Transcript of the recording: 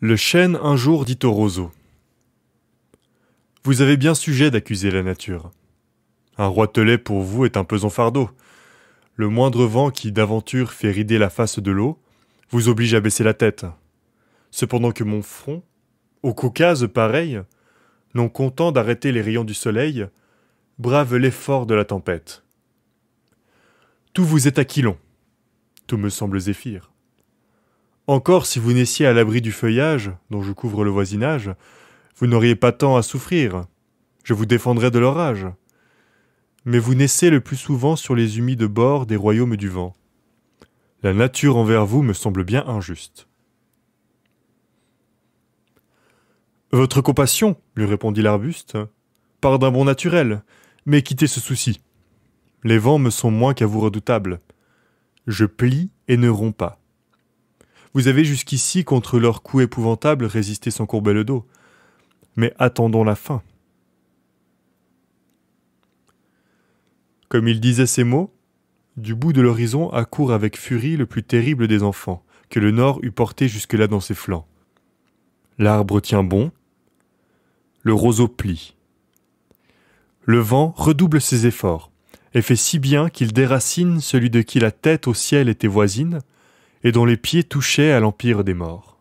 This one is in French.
Le chêne un jour dit au roseau Vous avez bien sujet d'accuser la nature. Un roitelet pour vous est un pesant fardeau. Le moindre vent qui d'aventure fait rider la face de l'eau vous oblige à baisser la tête. Cependant que mon front, au Caucase pareil, non content d'arrêter les rayons du soleil, brave l'effort de la tempête. Tout vous est aquilon, tout me semble zéphyr. Encore si vous naissiez à l'abri du feuillage, dont je couvre le voisinage, vous n'auriez pas tant à souffrir. Je vous défendrais de l'orage. Mais vous naissez le plus souvent sur les humides bords des royaumes du vent. La nature envers vous me semble bien injuste. Votre compassion, lui répondit l'arbuste, part d'un bon naturel, mais quittez ce souci. Les vents me sont moins qu'à vous redoutables. Je plie et ne romps pas. Vous avez jusqu'ici, contre leur coups épouvantables, résisté sans courber le dos. Mais attendons la fin. Comme il disait ces mots, du bout de l'horizon accourt avec furie le plus terrible des enfants, que le Nord eût porté jusque-là dans ses flancs. L'arbre tient bon, le roseau plie. Le vent redouble ses efforts, et fait si bien qu'il déracine celui de qui la tête au ciel était voisine, et dont les pieds touchaient à l'empire des morts.